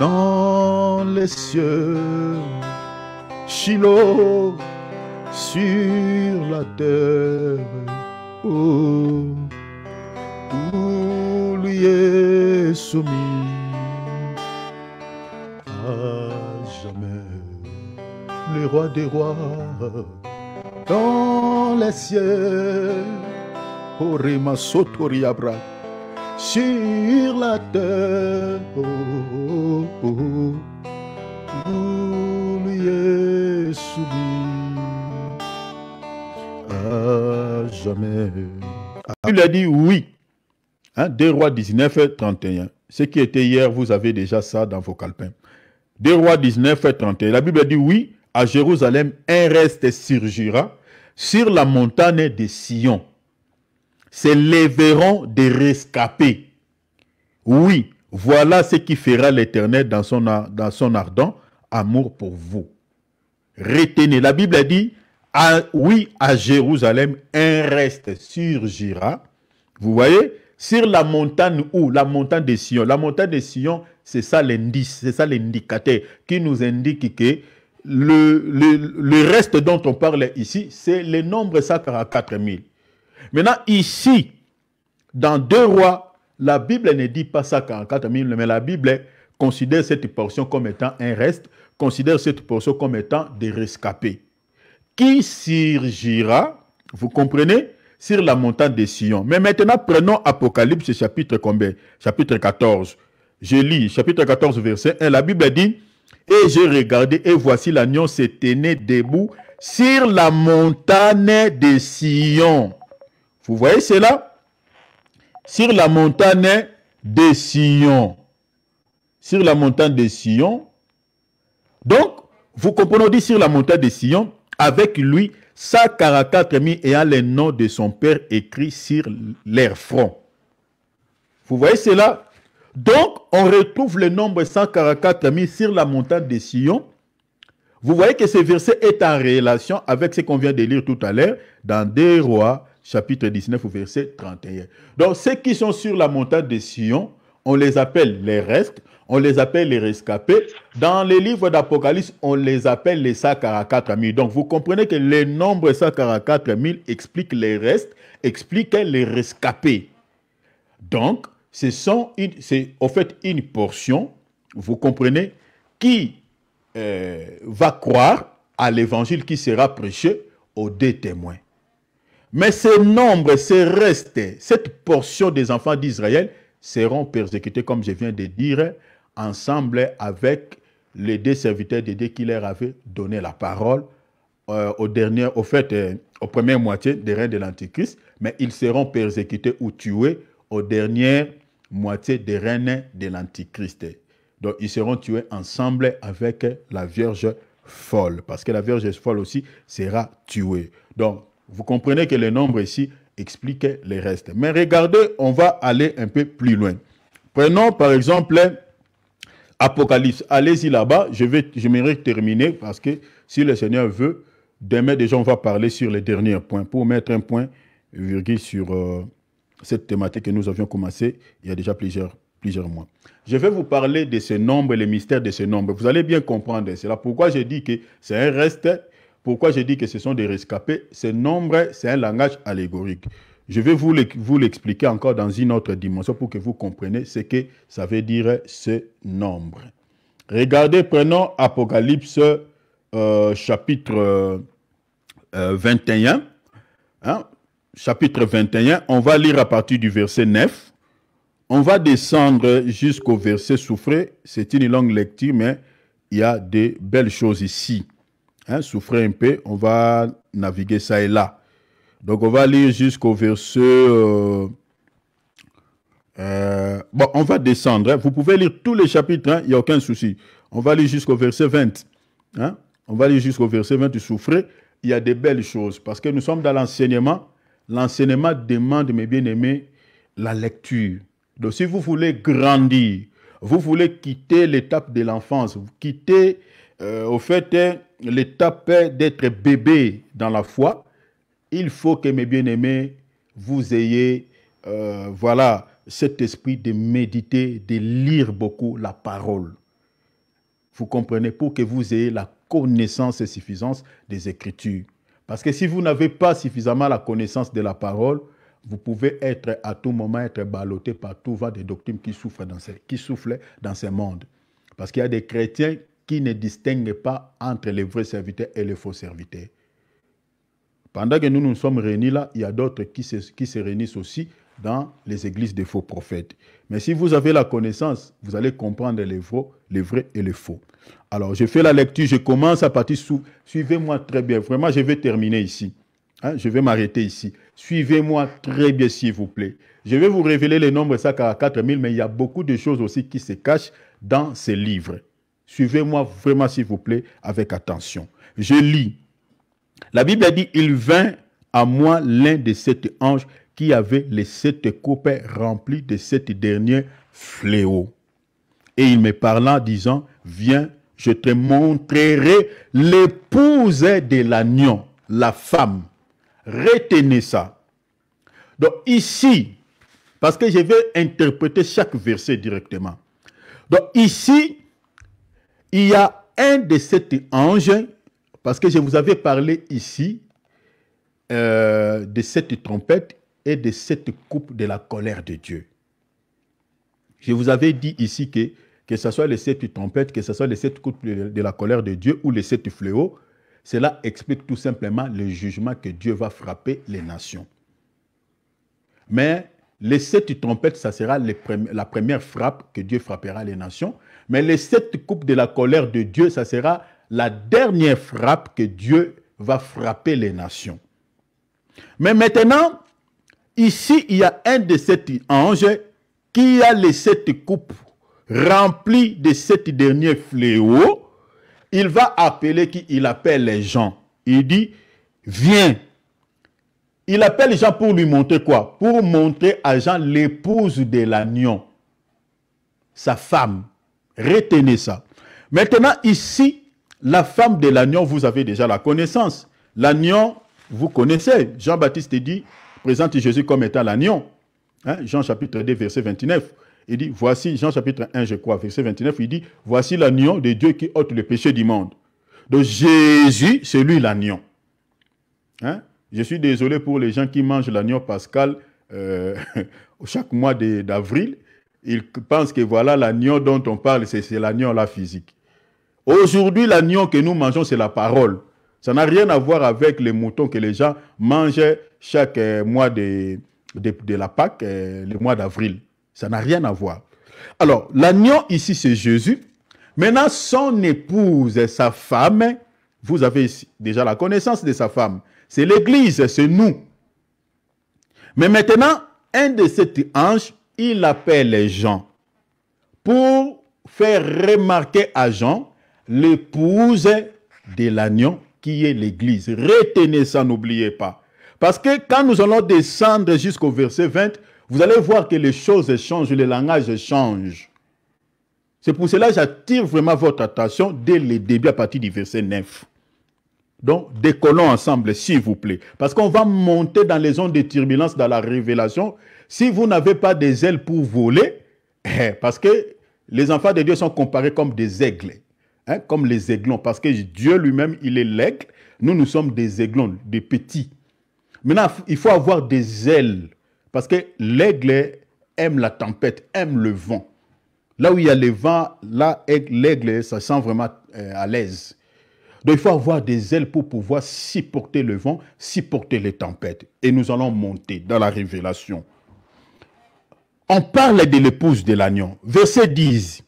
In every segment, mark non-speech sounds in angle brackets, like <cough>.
dans les cieux. Shiloh sur la terre. où lui est soumis à jamais le roi des rois dans les cieux. Oh, Rima Sotoriabra sur la terre. Oh, oh, oh, êtes à jamais. Il a dit oui. Hein, des rois 19, 31. Ce qui était hier, vous avez déjà ça dans vos calepins. Des rois 19, et 31. La Bible dit oui, à Jérusalem, un reste surgira sur la montagne de Sion les verrons des rescapés. Oui, voilà ce qui fera l'Éternel dans son, dans son ardent amour pour vous. Retenez, la Bible a dit, oui, à Jérusalem, un reste surgira. Vous voyez, sur la montagne où La montagne de Sion. La montagne de Sion, c'est ça l'indice, c'est ça l'indicateur qui nous indique que le, reste dont on parle ici, c'est le nombre sacré à 4000 Maintenant, ici, dans deux rois, la Bible ne dit pas ça 44 000, mais la Bible considère cette portion comme étant un reste, considère cette portion comme étant des rescapés. Qui surgira, vous comprenez, sur la montagne de Sion. Mais maintenant, prenons Apocalypse chapitre combien Chapitre 14. Je lis chapitre 14, verset 1. La Bible dit, et j'ai regardé, et voici l'agneau se tenait debout sur la montagne de Sion. Vous voyez cela Sur la montagne de Sion. Sur la montagne de Sion. Donc, vous comprenez, on dit sur la montagne de Sion, avec lui, 144 000 ayant les noms de son père écrit sur leur front. Vous voyez cela Donc, on retrouve le nombre 144 000 sur la montagne de Sion. Vous voyez que ce verset est en relation avec ce qu'on vient de lire tout à l'heure dans des rois chapitre 19, verset 31. Donc, ceux qui sont sur la montagne de Sion, on les appelle les restes, on les appelle les rescapés. Dans les livres d'Apocalypse, on les appelle les 144 000. Donc, vous comprenez que les nombres 144 000 explique les restes, expliquent les rescapés. Donc, c'est au en fait une portion, vous comprenez, qui euh, va croire à l'évangile qui sera prêché aux deux témoins. Mais ce nombre, ces restes, cette portion des enfants d'Israël seront persécutés, comme je viens de dire, ensemble avec les deux serviteurs de Dieu qui leur avaient donné la parole euh, au dernier, au fait, euh, au aux premières moitiés des règnes de l'Antichrist, mais ils seront persécutés ou tués aux dernières moitié des reines de l'Antichrist. Donc, ils seront tués ensemble avec la Vierge folle, parce que la Vierge folle aussi sera tuée. Donc, vous comprenez que les nombres ici expliquent les restes. Mais regardez, on va aller un peu plus loin. Prenons par exemple Apocalypse. Allez-y là-bas, je vais, terminer parce que si le Seigneur veut, demain déjà on va parler sur les derniers points pour mettre un point virgule sur euh, cette thématique que nous avions commencé il y a déjà plusieurs, plusieurs mois. Je vais vous parler de ces nombres, les mystères de ces nombres. Vous allez bien comprendre. C'est là pourquoi j'ai dit que c'est un reste pourquoi je dis que ce sont des rescapés Ce nombre, c'est un langage allégorique. Je vais vous l'expliquer encore dans une autre dimension pour que vous compreniez ce que ça veut dire ce nombre. Regardez, prenons Apocalypse euh, chapitre 21. Euh, hein? Chapitre 21, on va lire à partir du verset 9. On va descendre jusqu'au verset souffré. C'est une longue lecture, mais il y a de belles choses ici. Hein, souffrez un peu, on va naviguer ça et là. Donc on va lire jusqu'au verset... Euh, euh, bon, on va descendre. Hein. Vous pouvez lire tous les chapitres, hein, il n'y a aucun souci. On va lire jusqu'au verset 20. On va lire jusqu'au verset 20, souffrez. Il y a des belles choses parce que nous sommes dans l'enseignement. L'enseignement demande, mes bien-aimés, la lecture. Donc si vous voulez grandir, vous voulez quitter l'étape de l'enfance, quitter, euh, au fait, l'étape d'être bébé dans la foi, il faut que mes bien-aimés, vous ayez, euh, voilà, cet esprit de méditer, de lire beaucoup la parole. Vous comprenez pour que vous ayez la connaissance et suffisance des Écritures. Parce que si vous n'avez pas suffisamment la connaissance de la parole, vous pouvez être à tout moment être ballotté par tout va des doctrines qui souffrent dans qui soufflent dans ce monde. Parce qu'il y a des chrétiens qui ne distingue pas entre les vrais serviteurs et les faux serviteurs. Pendant que nous nous sommes réunis là, il y a d'autres qui se, qui se réunissent aussi dans les églises des faux prophètes. Mais si vous avez la connaissance, vous allez comprendre les vrais, les vrais et les faux. Alors, je fais la lecture, je commence à partir sous. Suivez-moi très bien. Vraiment, je vais terminer ici. Hein, je vais m'arrêter ici. Suivez-moi très bien, s'il vous plaît. Je vais vous révéler les nombres 5 à 4000, mais il y a beaucoup de choses aussi qui se cachent dans ces livres. Suivez-moi vraiment, s'il vous plaît, avec attention. Je lis. La Bible dit, il vint à moi l'un de sept anges qui avait les sept coupes remplies de sept derniers fléaux. Et il me parla en disant, viens, je te montrerai l'épouse de l'agneau, la femme. Retenez ça. Donc ici, parce que je vais interpréter chaque verset directement. Donc ici, il y a un de sept anges, parce que je vous avais parlé ici euh, de cette trompette et de cette coupe de la colère de Dieu. Je vous avais dit ici que, que ce soit les sept trompettes, que ce soit les sept coupes de la colère de Dieu ou les sept fléaux, cela explique tout simplement le jugement que Dieu va frapper les nations. Mais les sept trompettes, ça sera la première frappe que Dieu frappera les nations. Mais les sept coupes de la colère de Dieu, ça sera la dernière frappe que Dieu va frapper les nations. Mais maintenant, ici, il y a un de sept anges qui a les sept coupes remplies de sept derniers fléaux. Il va appeler qui Il appelle les gens. Il dit, viens, il appelle Jean pour lui montrer quoi Pour montrer à Jean l'épouse de l'agneau, sa femme. Retenez ça. Maintenant, ici, la femme de l'agneau, vous avez déjà la connaissance. L'agneau, vous connaissez. Jean-Baptiste dit, présente Jésus comme étant l'agneau. Hein? Jean chapitre 2, verset 29. Il dit, voici, Jean chapitre 1, je crois, verset 29, il dit, voici l'agneau de Dieu qui ôte le péché du monde. Donc Jésus, c'est lui l'agneau. Hein? Je suis désolé pour les gens qui mangent l'agneau pascal euh, <laughs> chaque mois d'avril. Ils pensent que voilà l'agneau dont on parle, c'est l'agneau la physique. Aujourd'hui, l'agneau que nous mangeons, c'est la parole. Ça n'a rien à voir avec les moutons que les gens mangent chaque euh, mois de, la Pâque, euh, le mois d'avril. Ça n'a rien à voir. Alors, l'agneau ici, c'est Jésus. Maintenant, son épouse, et sa femme, vous avez déjà la connaissance de sa femme c'est l'Église, c'est nous. Mais maintenant, un de ces anges, il appelle Jean pour faire remarquer à Jean l'épouse de l'agneau qui est l'Église. Retenez ça, n'oubliez pas. Parce que quand nous allons descendre jusqu'au verset 20, vous allez voir que les choses changent, le langage change. C'est pour cela que j'attire vraiment votre attention dès le début à partir du verset 9. Donc, décollons ensemble, s'il vous plaît. Parce qu'on va monter dans les zones de turbulence, dans la révélation. Si vous n'avez pas des ailes pour voler, eh, parce que les enfants de Dieu sont comparés comme des aigles, hein, comme les aiglons, parce que Dieu lui-même, il est l'aigle. Nous, nous sommes des aiglons, des petits. Maintenant, il faut avoir des ailes, parce que l'aigle aime la tempête, aime le vent. Là où il y a le vent, là, l'aigle, ça sent vraiment euh, à l'aise. Donc il faut avoir des ailes pour pouvoir supporter le vent, supporter les tempêtes. Et nous allons monter dans la révélation. On parle de l'épouse de l'agneau. Verset 10.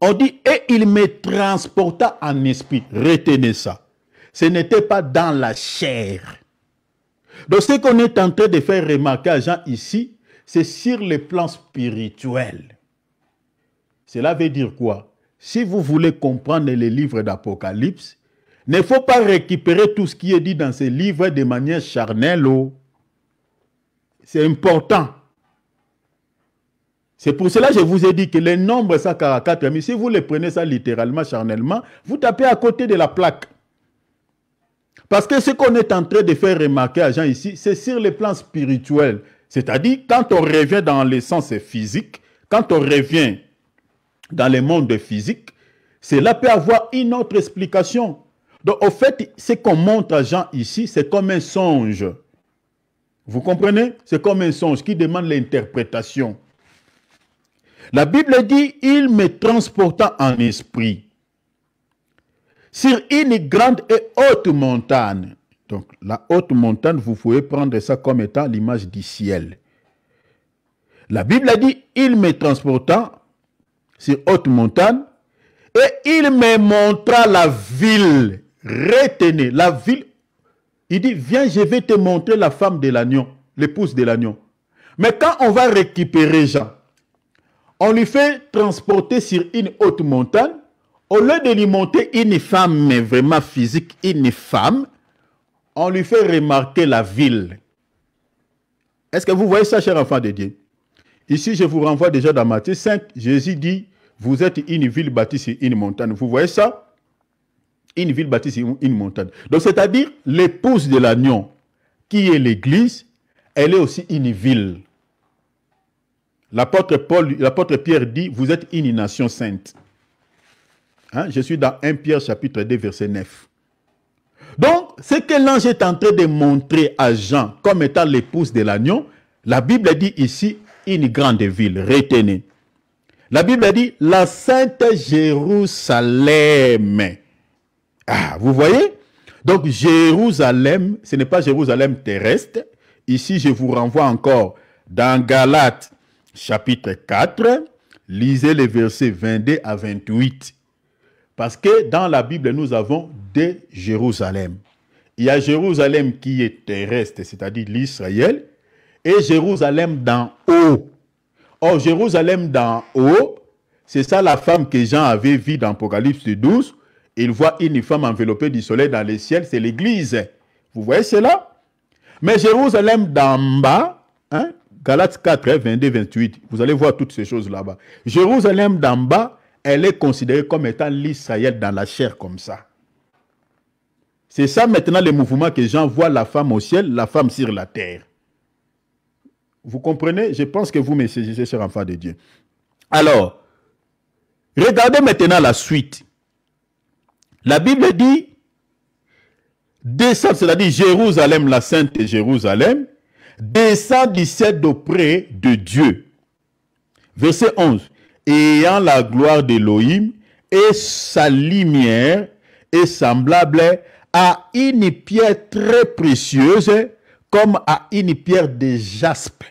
On dit, et il me transporta en esprit. Retenez ça. Ce n'était pas dans la chair. Donc ce qu'on est en train de faire remarquer à Jean ici, c'est sur le plan spirituel. Cela veut dire quoi si vous voulez comprendre les livres d'Apocalypse, ne faut pas récupérer tout ce qui est dit dans ces livres de manière charnelle. Oh. C'est important. C'est pour cela que je vous ai dit que les nombres, nombres 144, mais si vous les prenez ça littéralement, charnellement, vous tapez à côté de la plaque. Parce que ce qu'on est en train de faire remarquer à Jean ici, c'est sur le plan spirituel. C'est-à-dire, quand on revient dans le sens physique, quand on revient dans le monde physique, cela peut avoir une autre explication. Donc, au fait, ce qu'on montre à Jean ici, c'est comme un songe. Vous comprenez C'est comme un songe qui demande l'interprétation. La Bible dit, il me transporta en esprit sur une grande et haute montagne. Donc, la haute montagne, vous pouvez prendre ça comme étant l'image du ciel. La Bible dit, il me transporta sur haute montagne, et il me montra la ville. Retenez, la ville. Il dit, viens, je vais te montrer la femme de l'agneau, l'épouse de l'agneau. Mais quand on va récupérer Jean, on lui fait transporter sur une haute montagne, au lieu de lui montrer une femme, mais vraiment physique, une femme, on lui fait remarquer la ville. Est-ce que vous voyez ça, cher enfant de Dieu Ici, je vous renvoie déjà dans Matthieu 5. Jésus dit, vous êtes une ville bâtie sur une montagne. Vous voyez ça Une ville bâtie sur une montagne. Donc, c'est-à-dire, l'épouse de l'agneau, qui est l'Église, elle est aussi une ville. L'apôtre Pierre dit, vous êtes une nation sainte. Hein? Je suis dans 1 Pierre chapitre 2 verset 9. Donc, ce que l'ange est en train de montrer à Jean comme étant l'épouse de l'agneau, la Bible dit ici, une grande ville, retenez. La Bible dit la Sainte Jérusalem. Ah, vous voyez Donc Jérusalem, ce n'est pas Jérusalem terrestre. Ici, je vous renvoie encore dans Galates chapitre 4. Lisez les versets 22 à 28. Parce que dans la Bible, nous avons deux Jérusalem. Il y a Jérusalem qui est terrestre, c'est-à-dire l'Israël, et Jérusalem d'en haut. Or, Jérusalem d'en haut, c'est ça la femme que Jean avait vue dans Apocalypse 12. Il voit une femme enveloppée du soleil dans le ciel, c'est l'église. Vous voyez cela Mais Jérusalem d'en bas, hein, Galates 4, 22, 28, vous allez voir toutes ces choses là-bas. Jérusalem d'en bas, elle est considérée comme étant l'Israël dans la chair comme ça. C'est ça maintenant le mouvement que Jean voit la femme au ciel, la femme sur la terre. Vous comprenez Je pense que vous me saisissez, cher enfant de Dieu. Alors, regardez maintenant la suite. La Bible dit, descend, c'est-à-dire Jérusalem, la sainte Jérusalem, descend du auprès de Dieu. Verset 11. Ayant la gloire d'Élohim et sa lumière est semblable à une pierre très précieuse comme à une pierre de jaspe.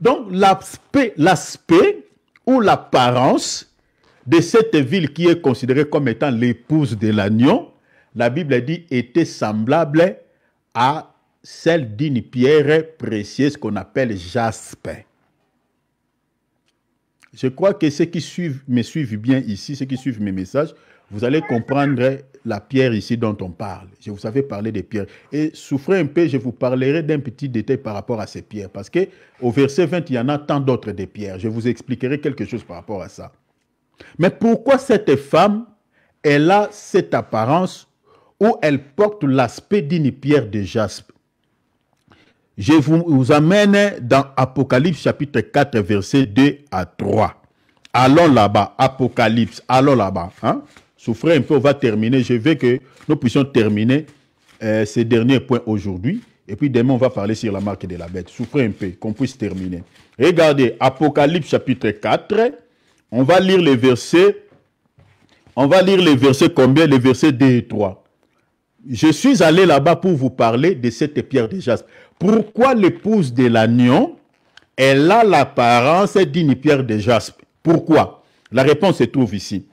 Donc, l'aspect, l'aspect ou l'apparence de cette ville qui est considérée comme étant l'épouse de l'agneau, la Bible dit, était semblable à celle d'une pierre précieuse qu'on appelle jaspe. Je crois que ceux qui suivent, me suivent bien ici, ceux qui suivent mes messages, vous allez comprendre la pierre ici dont on parle. Je vous avais parlé des pierres. Et souffrez un peu, je vous parlerai d'un petit détail par rapport à ces pierres. Parce que au verset 20, il y en a tant d'autres des pierres. Je vous expliquerai quelque chose par rapport à ça. Mais pourquoi cette femme, elle a cette apparence où elle porte l'aspect d'une pierre de jaspe je vous, amène dans Apocalypse chapitre 4, verset 2 à 3. Allons là-bas, Apocalypse, allons là-bas. Hein. Souffrez un peu, on va terminer. Je veux que nous puissions terminer euh, ces derniers points aujourd'hui. Et puis demain, on va parler sur la marque de la bête. Souffrez un peu, qu'on puisse terminer. Regardez, Apocalypse chapitre 4. On va lire les versets. On va lire les versets combien Les versets 2 et 3. Je suis allé là-bas pour vous parler de cette pierre de jaspe. Pourquoi l'épouse de l'agneau, elle a l'apparence d'une pierre de jaspe Pourquoi La réponse se trouve ici.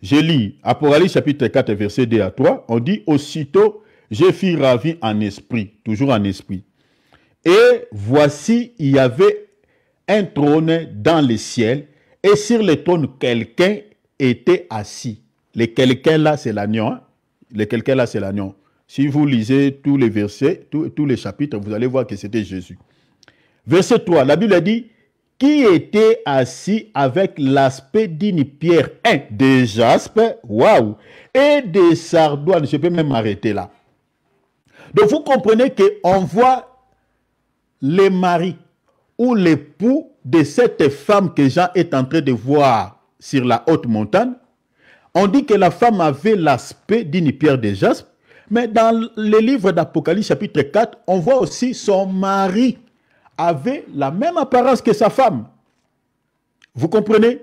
Je lis Apocalypse chapitre 4, verset 2 à 3. On dit Aussitôt, je fus ravi en esprit, toujours en esprit. Et voici, il y avait un trône dans le ciel, et sur le trône, quelqu'un était assis. Le quelqu'un là, c'est l'agneau. Hein? Le quelqu'un là, c'est l'agneau. Si vous lisez tous les versets, tous, les chapitres, vous allez voir que c'était Jésus. Verset 3, la Bible dit, qui était assis avec l'aspect d'une pierre de jaspe, waouh, et de sardoine. Je peux même m'arrêter là. Donc vous comprenez qu'on voit les maris ou l'époux de cette femme que Jean est en train de voir sur la haute montagne. On dit que la femme avait l'aspect d'une pierre de jaspe mais dans les livres d'Apocalypse chapitre 4, on voit aussi son mari avait la même apparence que sa femme. Vous comprenez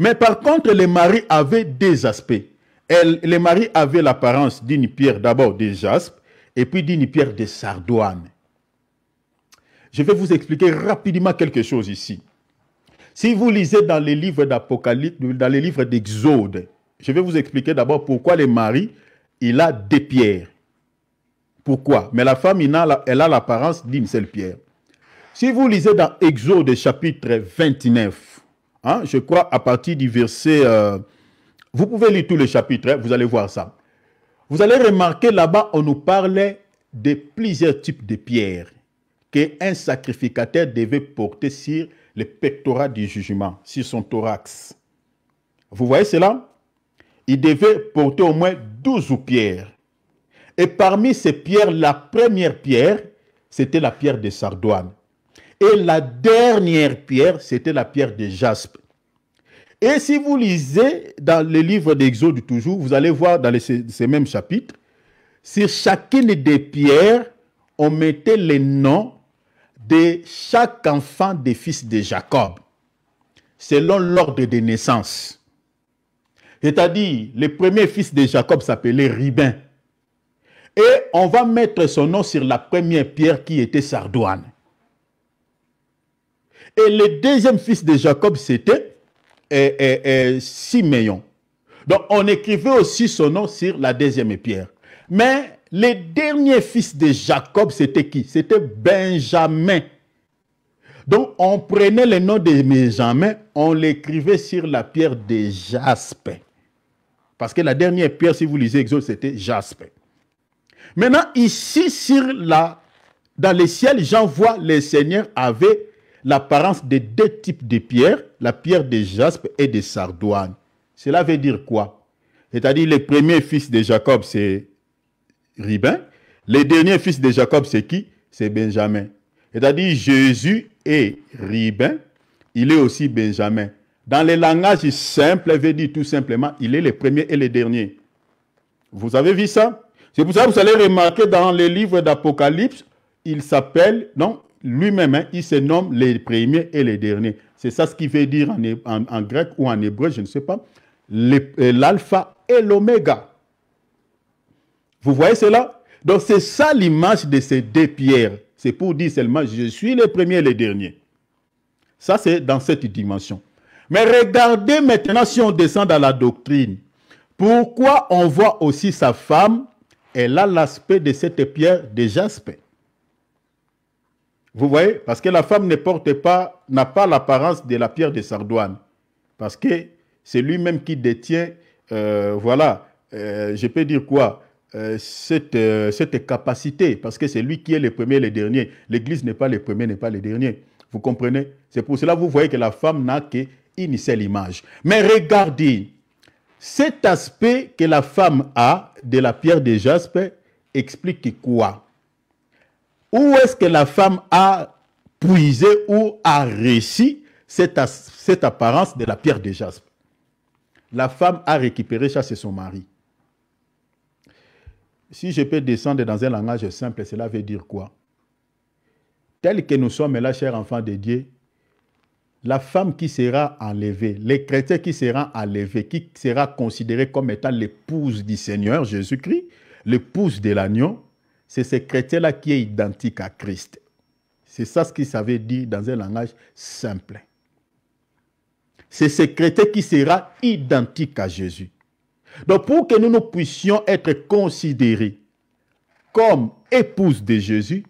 Mais par contre, les maris avaient des aspects. Les maris avaient l'apparence d'une pierre d'abord des jaspe et puis d'une pierre de sardoine. Je vais vous expliquer rapidement quelque chose ici. Si vous lisez dans les livres d'Apocalypse, dans les livres d'Exode, je vais vous expliquer d'abord pourquoi les maris il a des pierres. Pourquoi Mais la femme, elle a l'apparence d'une seule pierre. Si vous lisez dans Exode chapitre 29, hein, je crois à partir du verset... Euh, vous pouvez lire tout le chapitre, hein, vous allez voir ça. Vous allez remarquer là-bas, on nous parlait de plusieurs types de pierres un sacrificateur devait porter sur le pectoral du jugement, sur son thorax. Vous voyez cela Il devait porter au moins douze pierres. Et parmi ces pierres, la première pierre, c'était la pierre de sardoine. Et la dernière pierre, c'était la pierre de jaspe. Et si vous lisez dans le livre d'Exode toujours, vous allez voir dans ces mêmes chapitres, sur chacune des pierres, on mettait les noms de chaque enfant des fils de Jacob, selon l'ordre de naissance. C'est-à-dire, le premier fils de Jacob s'appelait Ribin. Et on va mettre son nom sur la première pierre qui était Sardoine. Et le deuxième fils de Jacob, c'était eh, eh, eh, Siméon. Donc, on écrivait aussi son nom sur la deuxième pierre. Mais le dernier fils de Jacob, c'était qui C'était Benjamin. Donc, on prenait le nom de Benjamin, on l'écrivait sur la pierre de Jaspe. Parce que la dernière pierre, si vous lisez Exode, c'était Jaspe. Maintenant, ici, sur la, dans le ciel, j'en vois, les Seigneurs avaient l'apparence de deux types de pierres, la pierre de Jaspe et de Sardoine. Cela veut dire quoi C'est-à-dire, le premier fils de Jacob, c'est Ribin. Le dernier fils de Jacob, c'est qui C'est Benjamin. C'est-à-dire, Jésus est Ribin, il est aussi Benjamin. Dans le langage simple, elle veut dire tout simplement, il est le premier et le dernier. Vous avez vu ça C'est pour ça que vous allez remarquer dans les livres d'Apocalypse, il s'appelle, non, lui-même, hein, il se nomme les premiers et les derniers. C'est ça ce qu'il veut dire en, en, grec ou en hébreu, je ne sais pas, euh, l'alpha et l'oméga. Vous voyez cela Donc c'est ça l'image de ces deux pierres. C'est pour dire seulement, je suis le premier et le dernier. Ça, c'est dans cette dimension. Mais regardez maintenant si on descend dans la doctrine. Pourquoi on voit aussi sa femme Elle a l'aspect de cette pierre de jaspe. Vous voyez Parce que la femme ne porte pas, n'a pas l'apparence de la pierre de sardoine. Parce que c'est lui-même qui détient, euh, voilà, euh, je peux dire quoi euh, cette, cette capacité, parce que c'est lui qui est le premier et le dernier. L'Église n'est pas le premier, n'est pas le dernier. Vous comprenez C'est pour cela que vous voyez que la femme n'a que une image. Mais regardez, cet aspect que la femme a de la pierre de jaspe explique quoi Où est-ce que la femme a puisé ou a réussi cette, cette apparence de la pierre de jaspe La femme a récupéré ça, son mari. Si je peux descendre dans un langage simple, cela veut dire quoi Tel que nous sommes là, chers enfants de Dieu, la femme qui sera enlevée, les chrétiens qui sera enlevés, qui sera considéré comme étant l'épouse du Seigneur Jésus-Christ, l'épouse de l'agneau, c'est ce chrétien-là qui est identique à Christ. C'est ça ce qu'il savait dit dans un langage simple. C'est ce chrétien qui sera identique à Jésus. Donc pour que nous, nous puissions être considérés comme épouse de Jésus,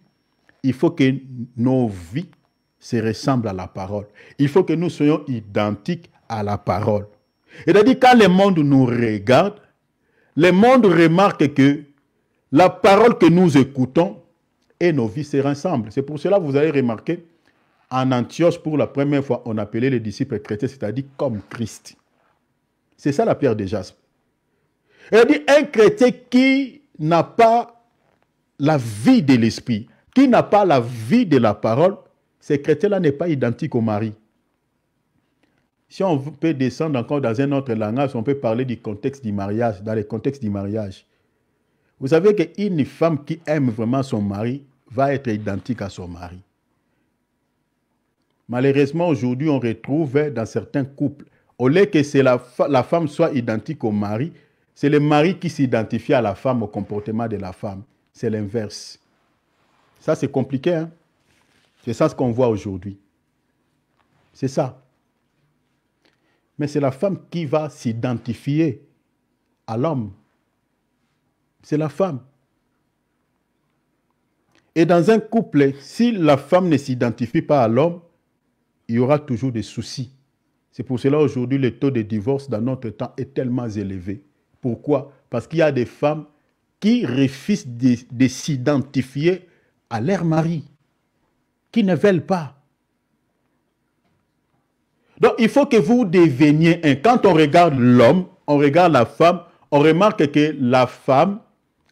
il faut que nos vies se ressemble à la parole. Il faut que nous soyons identiques à la parole. Il a dit quand le monde nous regarde, le monde remarque que la parole que nous écoutons et nos vies se ressemblent. C'est pour cela que vous allez remarquer en Antioche, pour la première fois, on appelait les disciples chrétiens, c'est-à-dire comme Christ. C'est ça la pierre de jaspe. Il dit un chrétien qui n'a pas la vie de l'esprit, qui n'a pas la vie de la parole, ces chrétiens-là n'est pas identique au mari. Si on peut descendre encore dans un autre langage, on peut parler du contexte du mariage, dans le contexte du mariage. Vous savez qu'une femme qui aime vraiment son mari va être identique à son mari. Malheureusement, aujourd'hui, on retrouve dans certains couples, au lieu que c'est la, la femme soit identique au mari, c'est le mari qui s'identifie à la femme, au comportement de la femme. C'est l'inverse. Ça, c'est compliqué. Hein? C'est ça ce qu'on voit aujourd'hui. C'est ça. Mais c'est la femme qui va s'identifier à l'homme. C'est la femme. Et dans un couple, si la femme ne s'identifie pas à l'homme, il y aura toujours des soucis. C'est pour cela aujourd'hui le taux de divorce dans notre temps est tellement élevé. Pourquoi Parce qu'il y a des femmes qui refusent de, de s'identifier à leur mari qui ne veulent pas. Donc, il faut que vous deveniez un. Quand on regarde l'homme, on regarde la femme, on remarque que la femme,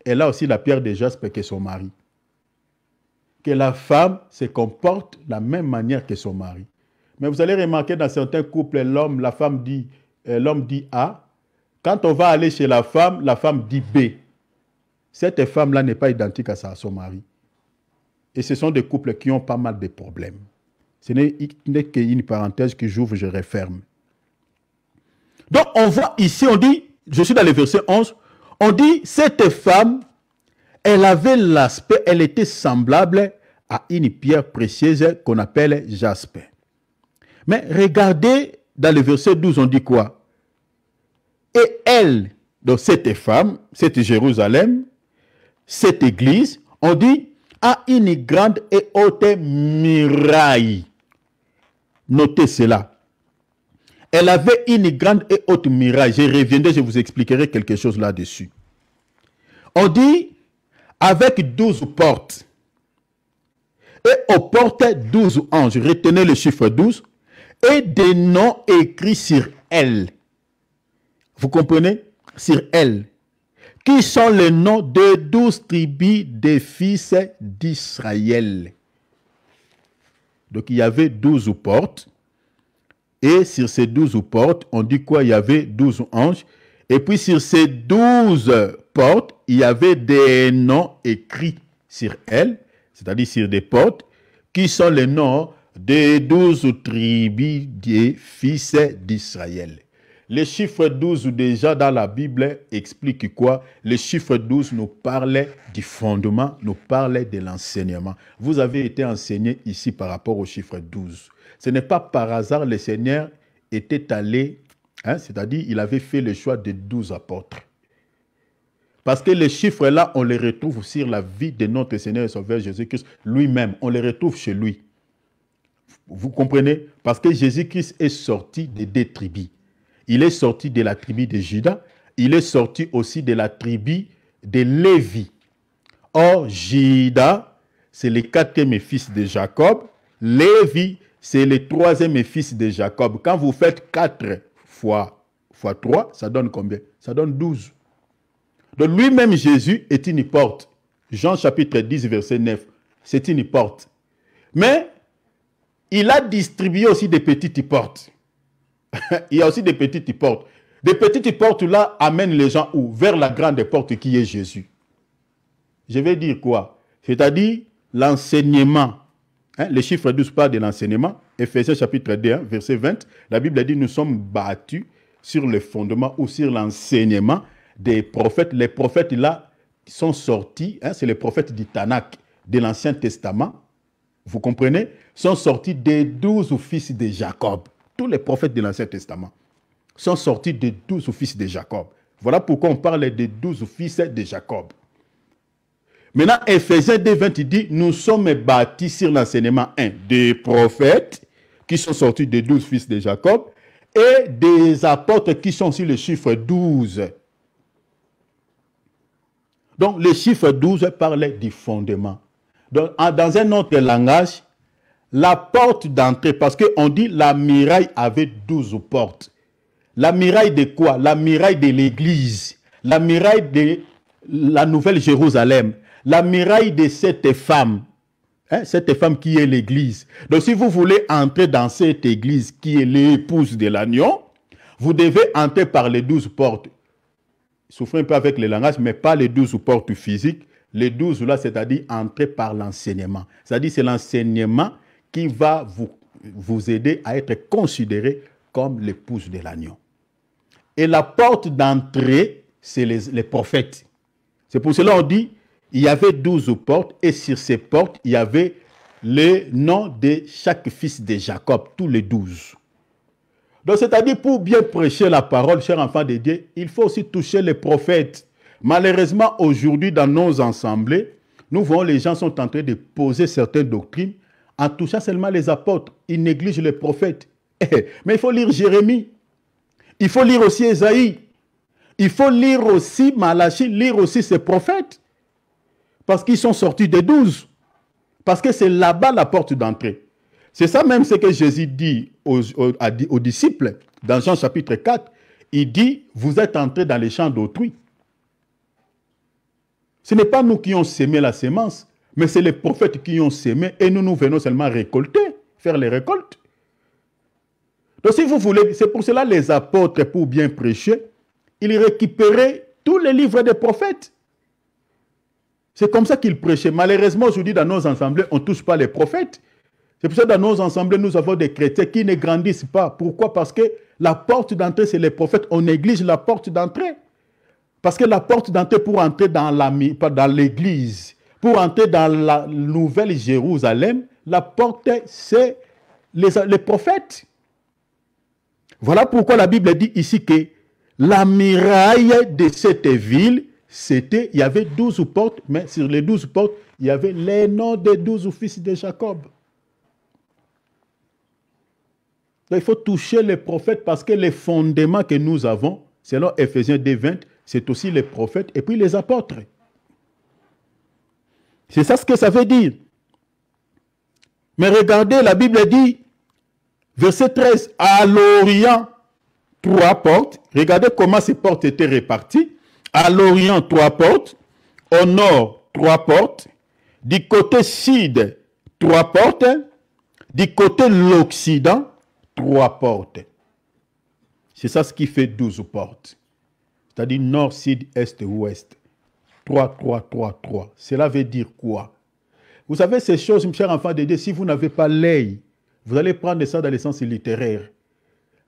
elle a aussi la pierre de jaspe que son mari. Que la femme se comporte de la même manière que son mari. Mais vous allez remarquer dans certains couples, l'homme, la femme dit, euh, l'homme dit A. Quand on va aller chez la femme, la femme dit B. Cette femme-là n'est pas identique à son mari. Et ce sont des couples qui ont pas mal de problèmes. Ce n'est qu'une parenthèse que j'ouvre, je referme. Donc on voit ici, on dit, je suis dans le verset 11, on dit, cette femme, elle avait l'aspect, elle était semblable à une pierre précieuse qu'on appelle jaspe. Mais regardez dans le verset 12, on dit quoi Et elle, donc cette femme, cette Jérusalem, cette église, on dit, « A une grande et haute muraille. Notez cela. Elle avait une grande et haute muraille. Je reviendrai, je vous expliquerai quelque chose là-dessus. On dit avec douze portes. Et aux portes, douze anges. Retenez le chiffre 12. Et des noms écrits sur elle. Vous comprenez Sur elle qui sont les noms des douze tribus des fils d'Israël. Donc il y avait douze portes. Et sur ces douze portes, on dit quoi Il y avait douze anges. Et puis sur ces douze portes, il y avait des noms écrits sur elles, c'est-à-dire sur des portes, qui sont les noms des douze tribus des fils d'Israël. Le chiffre 12 déjà dans la Bible explique quoi Les chiffres 12 nous parlait du fondement, nous parlait de l'enseignement. Vous avez été enseigné ici par rapport au chiffre 12. Ce n'est pas par hasard le Seigneur était allé, hein, c'est-à-dire il avait fait le choix des douze apôtres. Parce que les chiffres-là, on les retrouve sur la vie de notre Seigneur et Sauveur Jésus-Christ lui-même. On les retrouve chez lui. Vous comprenez Parce que Jésus-Christ est sorti des deux il est sorti de la tribu de Judas. Il est sorti aussi de la tribu de Lévi. Or, Judas, c'est le quatrième fils de Jacob. Lévi, c'est le troisième fils de Jacob. Quand vous faites quatre fois, trois, ça donne combien Ça donne douze. Donc lui-même, Jésus, est une porte. Jean chapitre 10, verset 9. C'est une porte. Mais il a distribué aussi des petites portes. <laughs> il y a aussi des petites portes. Des petites portes-là amènent les gens où Vers la grande porte qui est Jésus. Je vais dire quoi C'est-à-dire l'enseignement. Hein, les chiffres chiffre 12 de l'enseignement. Ephésiens chapitre 2, hein, verset 20. La Bible a dit, nous sommes battus sur le fondement ou sur l'enseignement des prophètes. Les prophètes, là, sont sortis. Hein, c'est les prophètes du Tanakh, de l'Ancien Testament. Vous comprenez Sont sortis des douze fils de Jacob tous les prophètes de l'Ancien Testament sont sortis des douze fils de Jacob. Voilà pourquoi on parle des douze fils de Jacob. Maintenant, Ephésiens 2, 20 dit, nous sommes bâtis sur l'enseignement 1 des prophètes qui sont sortis des douze fils de Jacob et des apôtres qui sont sur le chiffre 12. Donc, le chiffre 12 parlait du fondement. dans un autre langage, la porte d'entrée, parce qu'on dit la miraille avait douze portes. La miraille de quoi La miraille de l'Église, la miraille de la Nouvelle Jérusalem, la miraille de cette femme, hein, cette femme qui est l'Église. Donc si vous voulez entrer dans cette Église qui est l'épouse de l'agneau, vous devez entrer par les douze portes. Souffrez un peu avec le langage, mais pas les douze portes physiques. Les douze là, c'est-à-dire entrer par l'enseignement. C'est-à-dire c'est l'enseignement qui va vous, aider à être considéré comme l'épouse de l'agneau. Et la porte d'entrée, c'est les, prophètes. C'est pour cela qu'on dit, il y avait douze portes, et sur ces portes, il y avait les noms de chaque fils de Jacob, tous les douze. Donc, c'est-à-dire, pour bien prêcher la parole, cher enfant de Dieu, il faut aussi toucher les prophètes. Malheureusement, aujourd'hui, dans nos assemblées, nous voyons les gens sont en train de poser certaines doctrines en touchant seulement les apôtres, ils négligent les prophètes. <laughs> Mais il faut lire Jérémie. Il faut lire aussi Esaïe. Il faut lire aussi Malachie, lire aussi ses prophètes. Parce qu'ils sont sortis des douze. Parce que c'est là-bas la porte d'entrée. C'est ça même ce que Jésus dit aux, disciples dans Jean chapitre 4. Il dit, vous êtes entrés dans les champs d'autrui. Ce n'est pas nous qui avons semé la sémence, mais c'est les prophètes qui ont sémé et nous, nous venons seulement récolter, faire les récoltes. Donc si vous voulez, c'est pour cela les apôtres, pour bien prêcher, ils récupéraient tous les livres des prophètes. C'est comme ça qu'ils prêchaient. Malheureusement, aujourd'hui, dans nos assemblées, on ne touche pas les prophètes. C'est pour ça que dans nos assemblées, nous avons des chrétiens qui ne grandissent pas. Pourquoi Parce que la porte d'entrée, c'est les prophètes. On néglige la porte d'entrée. Parce que la porte d'entrée pour entrer dans l'église, pour entrer dans la nouvelle Jérusalem, la porte, c'est les, prophètes. Voilà pourquoi la Bible dit ici que la muraille de cette ville, c'était, il y avait douze portes, mais sur les douze portes, il y avait les noms des douze fils de Jacob. il faut toucher les prophètes parce que les fondements que nous avons, selon Ephésiens 2.20, c'est aussi les prophètes et puis les apôtres. C'est ça ce que ça veut dire. Mais regardez, la Bible dit, verset 13, à l'Orient, trois portes. Regardez comment ces portes étaient réparties. À l'Orient, trois portes. Au nord, trois portes. Du côté sud, trois portes. Du côté l'Occident, trois portes. C'est ça ce qui fait douze portes. C'est-à-dire nord, sud, est, ouest. 3, 3, 3, 3. Cela veut dire quoi Vous savez, ces choses, cher enfant de Dieu, si vous n'avez pas l'œil, vous allez prendre ça dans le sens littéraire.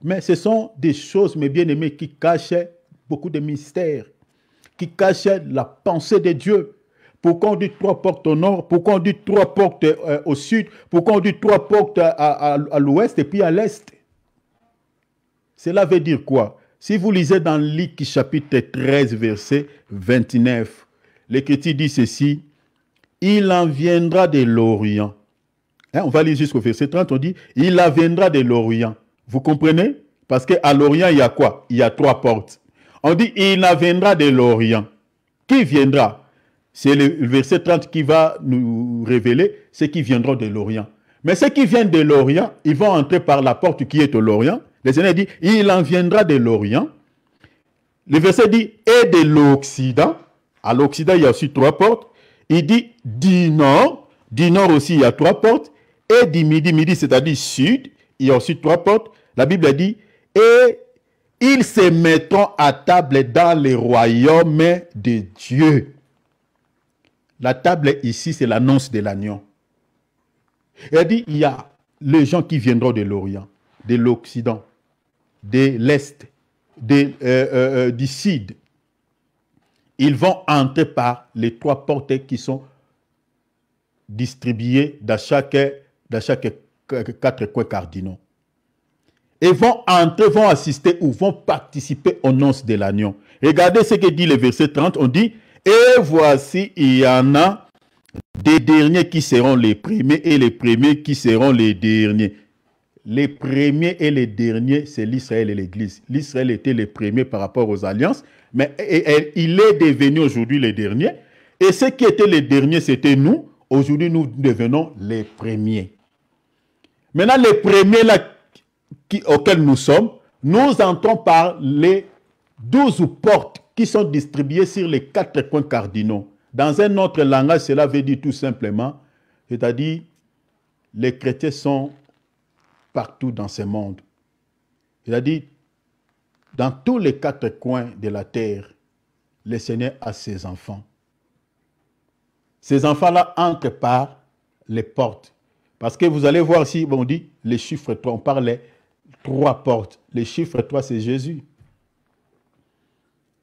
Mais ce sont des choses, mes bien-aimés, qui cachent beaucoup de mystères, qui cachent la pensée de Dieu. pour on dit trois portes au nord pour on dit trois portes euh, au sud pour on dit trois portes à, l'ouest et puis à l'est Cela veut dire quoi Si vous lisez dans Luc chapitre 13, verset 29, l'Écriture dit ceci, il en viendra de l'Orient. Hein, on va lire jusqu'au verset 30, on dit, il en viendra de l'Orient. Vous comprenez Parce qu'à l'Orient, il y a quoi Il y a trois portes. On dit, il en viendra de l'Orient. Qui viendra C'est le verset 30 qui va nous révéler ce qui viendra de l'Orient. Mais ceux qui viennent de l'Orient, ils vont entrer par la porte qui est au l'Orient. Les Seigneur dit, il en viendra de l'Orient. Le verset dit, et de l'Occident. À l'Occident, il y a aussi trois portes. Il dit du nord. Du nord aussi, il y a trois portes. Et du midi, midi, c'est-à-dire sud, il y a aussi trois portes. La Bible dit, et ils se mettront à table dans le royaume de Dieu. La table ici, c'est l'annonce de l'agneau. Elle dit, il y a les gens qui viendront de l'Orient, de l'Occident, de l'Est, euh, euh, euh, du Sud, ils vont entrer par les trois portes qui sont distribuées dans chaque, chaque quatre coins cardinaux. Et vont entrer, vont assister ou vont participer au nonce de l'agneau. Regardez ce que dit le verset 30. On dit, et voici, il y en a des derniers qui seront les premiers et les premiers qui seront les derniers. Les premiers et les derniers, c'est l'Israël et l'Église. L'Israël était le premier par rapport aux alliances, mais il est devenu aujourd'hui le dernier. Et ce qui était les derniers, c'était nous. Aujourd'hui, nous devenons les premiers. Maintenant, les premiers là, qui, auxquels nous sommes, nous entrons par les douze portes qui sont distribuées sur les quatre coins cardinaux. Dans un autre langage, cela veut dire tout simplement, c'est-à-dire, les chrétiens sont partout dans ce monde. Il a dit, dans tous les quatre coins de la terre, le Seigneur a ses enfants. Ces enfants-là entrent par les portes. Parce que vous allez voir ici, on dit les chiffres 3, on parle trois portes. Les chiffres 3, c'est Jésus.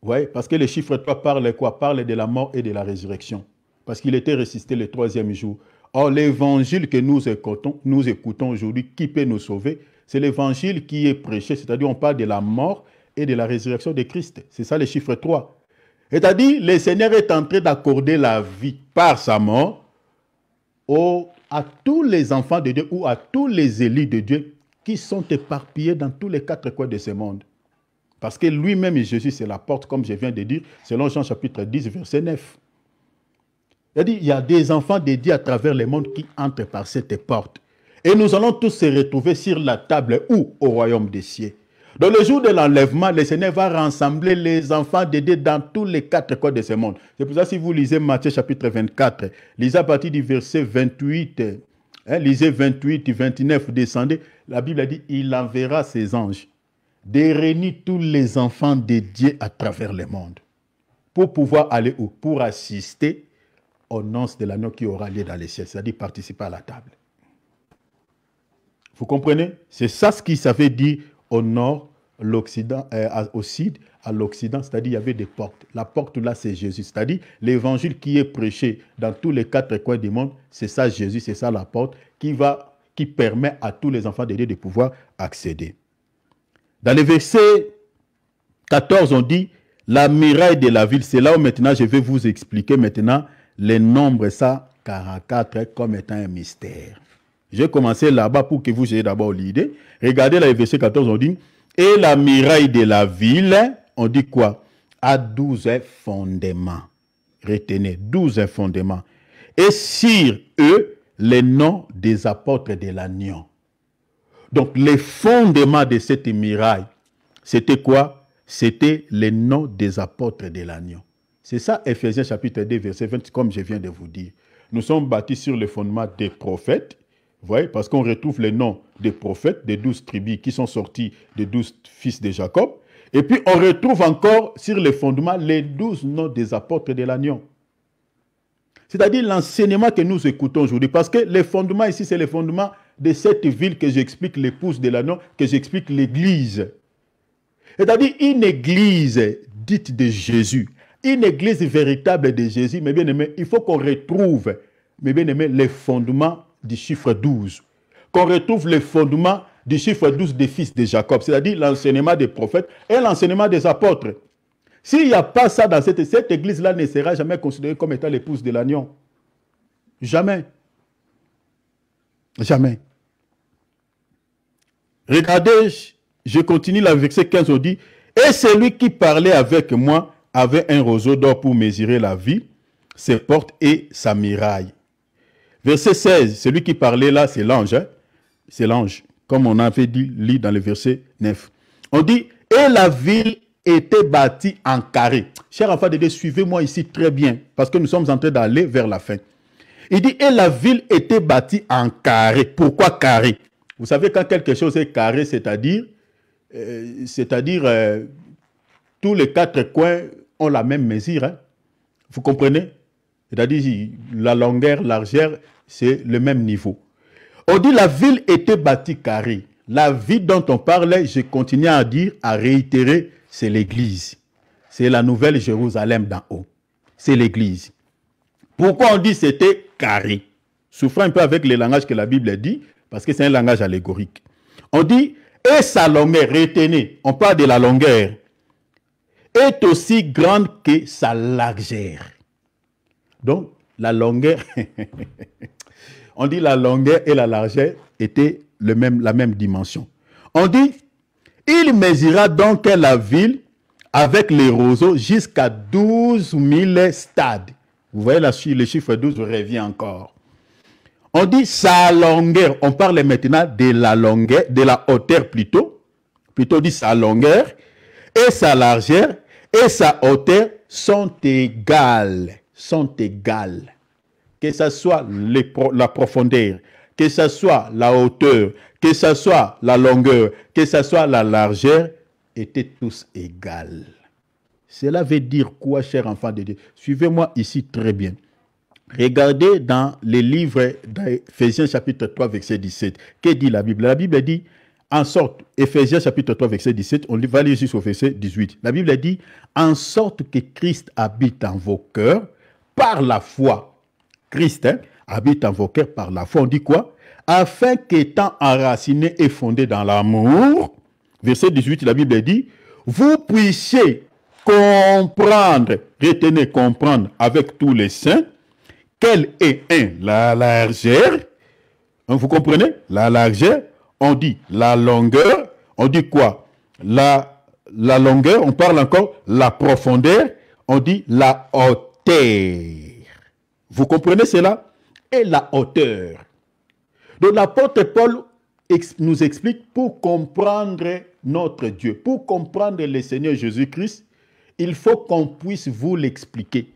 voyez, parce que les chiffres 3 parle quoi parlent de la mort et de la résurrection. Parce qu'il était résisté le troisième jour. Or, l'évangile que nous écoutons, nous écoutons aujourd'hui, qui peut nous sauver C'est l'évangile qui est prêché, c'est-à-dire on parle de la mort et de la résurrection de Christ. C'est ça le chiffre 3. C'est-à-dire, le Seigneur est en train d'accorder la vie par sa mort à tous les enfants de Dieu ou à tous les élus de Dieu qui sont éparpillés dans tous les quatre coins de ce monde. Parce que lui-même, Jésus, c'est la porte, comme je viens de dire, selon Jean chapitre 10, verset 9 il y a des enfants dédiés à travers le monde qui entrent par cette porte. Et nous allons tous se retrouver sur la table ou au royaume des cieux. Dans le jour de l'enlèvement, le Seigneur va rassembler les enfants dédiés dans tous les quatre coins de ce monde. C'est pour ça si vous lisez Matthieu chapitre 24, lisez à partir du verset 28, hein, lisez 28, 29, descendez, la Bible a dit, il enverra ses anges de tous les enfants dédiés à travers le monde. Pour pouvoir aller où Pour assister au noces de l'agneau qui aura lieu dans les cieux, c'est-à-dire participer à la table. Vous comprenez C'est ça ce qui savait dit au nord, l'Occident, euh, au sud, à l'Occident, c'est-à-dire il y avait des portes. La porte là, c'est Jésus. C'est-à-dire l'évangile qui est prêché dans tous les quatre coins du monde, c'est ça Jésus, c'est ça la porte qui, va, qui permet à tous les enfants de Dieu de pouvoir accéder. Dans le verset 14, on dit la muraille de la ville. C'est là où maintenant je vais vous expliquer maintenant nombres, ça, 44 comme étant un mystère. J'ai commencé là-bas pour que vous ayez d'abord l'idée. Regardez la verset 14, on dit, et la miraille de la ville, on dit quoi À 12 fondements. Retenez, 12 fondements. Et sur eux, les noms des apôtres de l'agneau. Donc, les fondements de cette miraille, c'était quoi C'était les noms des apôtres de l'agneau. C'est ça Ephésiens chapitre 2, verset 20, comme je viens de vous dire. Nous sommes bâtis sur le fondement des prophètes, voyez, parce qu'on retrouve les noms des prophètes, des douze tribus qui sont sortis des douze fils de Jacob. Et puis on retrouve encore sur le fondement les douze noms des apôtres de l'agneau. C'est-à-dire l'enseignement que nous écoutons aujourd'hui. Parce que le fondement ici, c'est le fondement de cette ville que j'explique, l'épouse de l'agneau, que j'explique l'église. C'est-à-dire une église dite de Jésus une église véritable de Jésus, mais bien-aimés, il faut qu'on retrouve, mes bien-aimés, les fondements du chiffre 12. Qu'on retrouve les fondements du chiffre 12 des fils de Jacob, c'est-à-dire l'enseignement des prophètes et l'enseignement des apôtres. S'il n'y a pas ça dans cette, cette église-là, ne sera jamais considérée comme étant l'épouse de l'agneau. Jamais. Jamais. Regardez, je continue la verset 15, on dit, et celui qui parlait avec moi avait un roseau d'or pour mesurer la vie, ses portes et sa miraille. Verset 16, celui qui parlait là, c'est l'ange. Hein. C'est l'ange, comme on avait dit, lit dans le verset 9. On dit, et la ville était bâtie en carré. Cher enfant de Dieu, suivez-moi ici très bien, parce que nous sommes en train d'aller vers la fin. Il dit, et la ville était bâtie en carré. Pourquoi carré Vous savez, quand quelque chose est carré, c'est-à-dire, euh, c'est-à-dire, euh, tous les quatre coins ont la même mesure. Hein. Vous comprenez C'est-à-dire, la longueur, largeur, c'est le même niveau. On dit la ville était bâtie carrée. La ville dont on parlait, je continue à dire, à réitérer, c'est l'église. C'est la nouvelle Jérusalem d'en haut. C'est l'église. Pourquoi on dit c'était carré Souffrant un peu avec le langage que la Bible dit, parce que c'est un langage allégorique. On dit, et Salomé retenez, on parle de la longueur est aussi grande que sa largeur. Donc, la longueur, <laughs> on dit la longueur et la largeur étaient le même, la même dimension. On dit, il mesura donc la ville avec les roseaux jusqu'à 12 000 stades. Vous voyez le chiffre 12 revient encore. On dit sa longueur, on parle maintenant de la longueur, de la hauteur plutôt, plutôt dit sa longueur et sa largeur et sa hauteur sont égales, sont égales. Que ce soit la profondeur, que ce soit la hauteur, que ce soit la longueur, que ce soit la largeur, étaient tous égales. Cela veut dire quoi, cher enfant de Dieu Suivez-moi ici très bien. Regardez dans les livres d'Éphésiens chapitre 3, verset 17. Que dit la Bible La Bible dit, en sorte, Ephésiens chapitre 3, verset 17, on va lire jusqu'au verset 18. La Bible dit, en sorte que Christ habite en vos cœurs par la foi. Christ hein, habite en vos cœurs par la foi. On dit quoi Afin qu'étant enraciné et fondé dans l'amour, verset 18, la Bible dit, vous puissiez comprendre, retenez, comprendre avec tous les saints, quelle est, un, la largeur, hein, vous comprenez, la largeur, on dit la longueur, on dit quoi la, la longueur, on parle encore la profondeur, on dit la hauteur. Vous comprenez cela Et la hauteur. Donc l'apôtre Paul nous explique pour comprendre notre Dieu, pour comprendre le Seigneur Jésus-Christ, il faut qu'on puisse vous l'expliquer.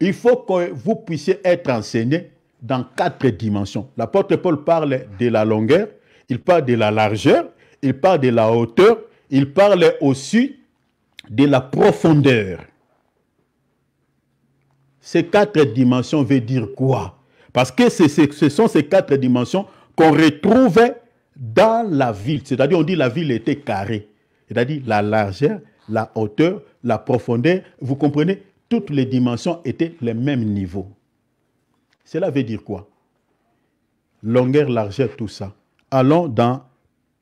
Il faut que vous puissiez être enseigné dans quatre dimensions. L'apôtre Paul parle de la longueur, il parle de la largeur, il parle de la hauteur, il parle aussi de la profondeur. Ces quatre dimensions veulent dire quoi Parce que ce sont ces quatre dimensions qu'on retrouvait dans la ville. C'est-à-dire, on dit la ville était carrée. C'est-à-dire, la largeur, la hauteur, la profondeur, vous comprenez, toutes les dimensions étaient les mêmes niveaux. Cela veut dire quoi Longueur, largeur, tout ça. Allons dans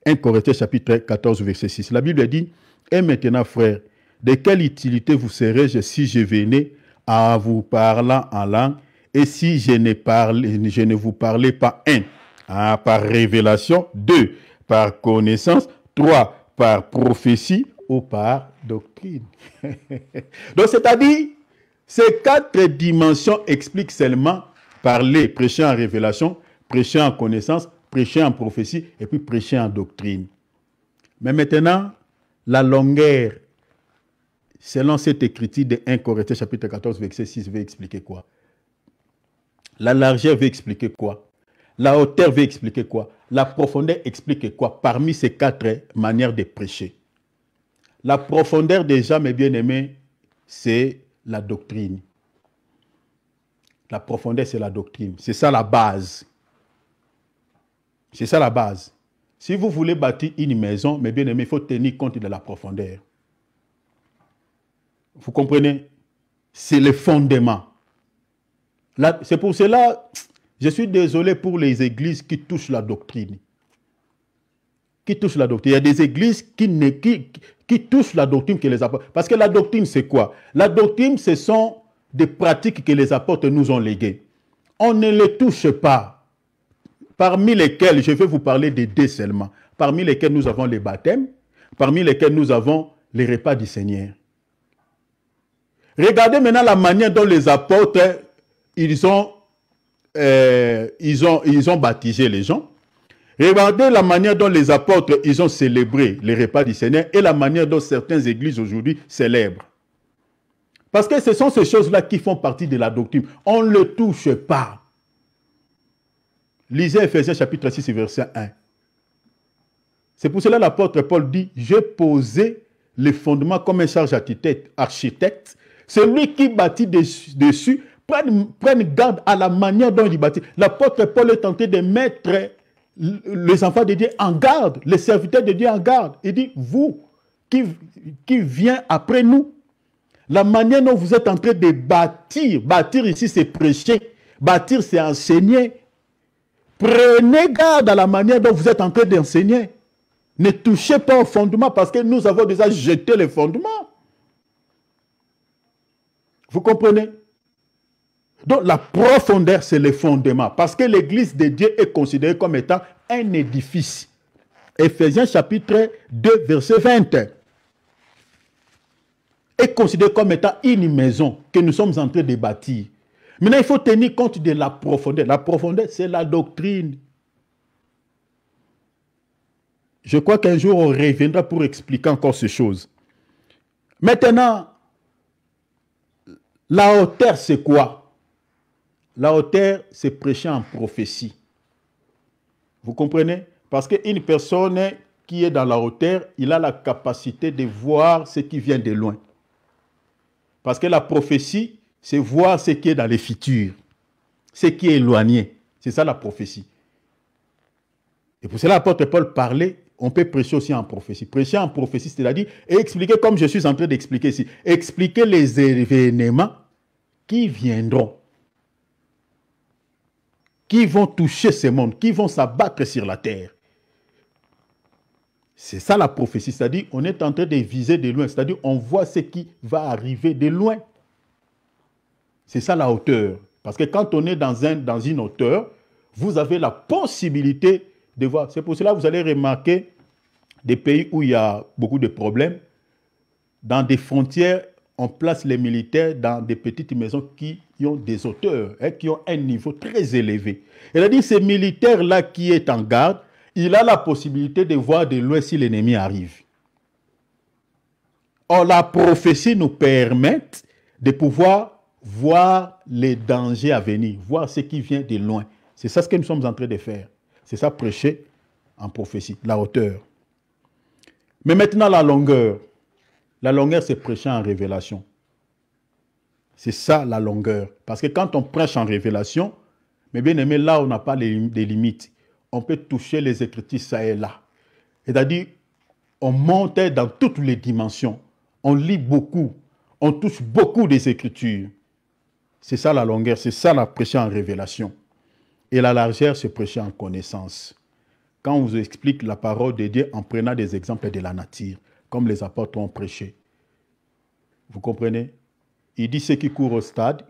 1 Corinthiens chapitre 14, verset 6. La Bible dit, et eh, maintenant frère, de quelle utilité vous serais-je si je venais à vous parlant en langue et si je ne, parle, je ne vous parlais pas un, ah, par révélation, deux, par connaissance, trois, par prophétie ou par doctrine. <laughs> Donc c'est-à-dire, ces quatre dimensions expliquent seulement parler, prêcher en révélation, prêcher en connaissance, prêcher en prophétie et puis prêcher en doctrine. Mais maintenant, la longueur, selon cette écriture de 1 Corinthiens chapitre 14, verset 6, veut expliquer quoi La largeur veut expliquer quoi La hauteur veut expliquer quoi La profondeur explique quoi parmi ces quatre manières de prêcher La profondeur déjà, mes bien-aimés, c'est la doctrine. La profondeur, c'est la doctrine. C'est ça la base. C'est ça la base. Si vous voulez bâtir une maison, mais bien-aimés, il faut tenir compte de la profondeur. Vous comprenez C'est le fondement. C'est pour cela, je suis désolé pour les églises qui touchent la doctrine. Qui touchent la doctrine. Il y a des églises qui, ne, qui, qui touchent la doctrine que les apôtres. Parce que la doctrine, c'est quoi La doctrine, ce sont des pratiques que les apôtres nous ont léguées. On ne les touche pas parmi lesquels, je vais vous parler des deux seulement, parmi lesquels nous avons les baptêmes, parmi lesquels nous avons les repas du Seigneur. Regardez maintenant la manière dont les apôtres, ils ont, euh, ils ont, ils ont baptisé les gens. Regardez la manière dont les apôtres, ils ont célébré les repas du Seigneur et la manière dont certaines églises aujourd'hui célèbrent. Parce que ce sont ces choses-là qui font partie de la doctrine. On ne le touche pas. Lisez Ephésiens chapitre 6, verset 1. C'est pour cela l'apôtre Paul dit, j'ai posé les fondements comme un charge architecte. Celui qui bâtit dessus, prenne, garde à la manière dont il bâtit. L'apôtre Paul est tenté de mettre les enfants de Dieu en garde, les serviteurs de Dieu en garde. Il dit, vous qui, qui vient après nous, la manière dont vous êtes en train de bâtir, bâtir ici c'est prêcher, bâtir c'est enseigner, Prenez garde à la manière dont vous êtes en train d'enseigner. Ne touchez pas au fondement parce que nous avons déjà jeté le fondement. Vous comprenez Donc la profondeur, c'est le fondement. Parce que l'église de Dieu est considérée comme étant un édifice. Ephésiens chapitre 2, verset 20 est considérée comme étant une maison que nous sommes en train de bâtir. Maintenant, il faut tenir compte de la profondeur. La profondeur, c'est la doctrine. Je crois qu'un jour, on reviendra pour expliquer encore ces choses. Maintenant, la hauteur, c'est quoi La hauteur, c'est prêcher en prophétie. Vous comprenez Parce qu'une personne qui est dans la hauteur, il a la capacité de voir ce qui vient de loin. Parce que la prophétie, c'est voir ce qui est dans les futurs, ce qui est éloigné. C'est ça la prophétie. Et pour cela, l'apôtre Paul parlait, on peut prêcher aussi en prophétie. Prêcher en prophétie, c'est-à-dire expliquer, comme je suis en train d'expliquer ici, expliquer les événements qui viendront, qui vont toucher ce monde, qui vont s'abattre sur la terre. C'est ça la prophétie, c'est-à-dire on est en train de viser de loin, c'est-à-dire on voit ce qui va arriver de loin. C'est ça la hauteur. Parce que quand on est dans, dans une hauteur, vous avez la possibilité de voir. C'est pour cela que vous allez remarquer des pays où il y a beaucoup de problèmes. Dans des frontières, on place les militaires dans des petites maisons qui, ont des hauteurs, qui ont un niveau très élevé. Et à dit ces militaires-là qui est en garde, il a la possibilité de voir de loin si l'ennemi arrive. Or, la prophétie nous permet de pouvoir voir les dangers à venir, voir ce qui vient de loin. C'est ça ce que nous sommes en train de faire. C'est ça prêcher en prophétie, la hauteur. Mais maintenant, la longueur. La longueur, c'est prêcher en révélation. C'est ça la longueur. Parce que quand on prêche en révélation, mais bien aimé, là, on n'a pas les, limites. On peut toucher les écritures ça et là. C'est-à-dire, on monte dans toutes les dimensions. On lit beaucoup. On touche beaucoup des écritures. C'est ça la longueur, c'est ça la prêcher en révélation. Et la largeur, c'est prêcher en connaissance. Quand on vous explique la parole de Dieu en prenant des exemples de la nature, comme les apôtres ont prêché, vous comprenez Il dit ceux qui courent au stade,